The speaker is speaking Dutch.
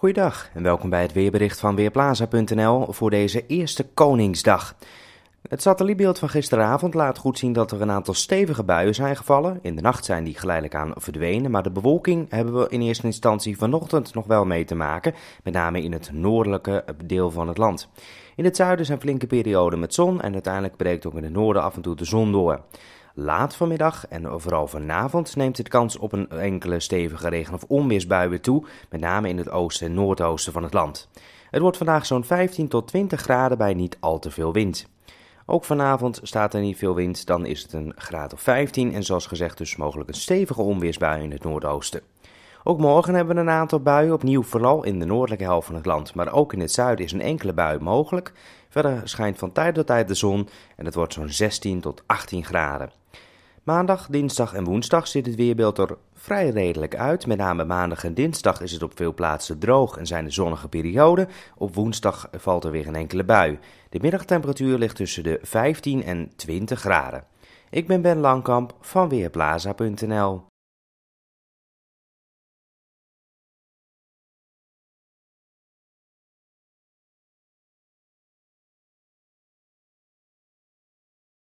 Goeiedag en welkom bij het weerbericht van Weerplaza.nl voor deze eerste Koningsdag. Het satellietbeeld van gisteravond laat goed zien dat er een aantal stevige buien zijn gevallen. In de nacht zijn die geleidelijk aan verdwenen, maar de bewolking hebben we in eerste instantie vanochtend nog wel mee te maken, met name in het noordelijke deel van het land. In het zuiden zijn flinke perioden met zon en uiteindelijk breekt ook in het noorden af en toe de zon door. Laat vanmiddag en vooral vanavond neemt het kans op een enkele stevige regen- of onweersbuien toe, met name in het oosten en noordoosten van het land. Het wordt vandaag zo'n 15 tot 20 graden bij niet al te veel wind. Ook vanavond staat er niet veel wind, dan is het een graad of 15 en zoals gezegd dus mogelijk een stevige onweersbui in het noordoosten. Ook morgen hebben we een aantal buien, opnieuw vooral in de noordelijke helft van het land. Maar ook in het zuiden is een enkele bui mogelijk. Verder schijnt van tijd tot tijd de zon en het wordt zo'n 16 tot 18 graden. Maandag, dinsdag en woensdag ziet het weerbeeld er vrij redelijk uit. Met name maandag en dinsdag is het op veel plaatsen droog en zijn er zonnige perioden. Op woensdag valt er weer een enkele bui. De middagtemperatuur ligt tussen de 15 en 20 graden. Ik ben Ben Langkamp van Weerplaza.nl.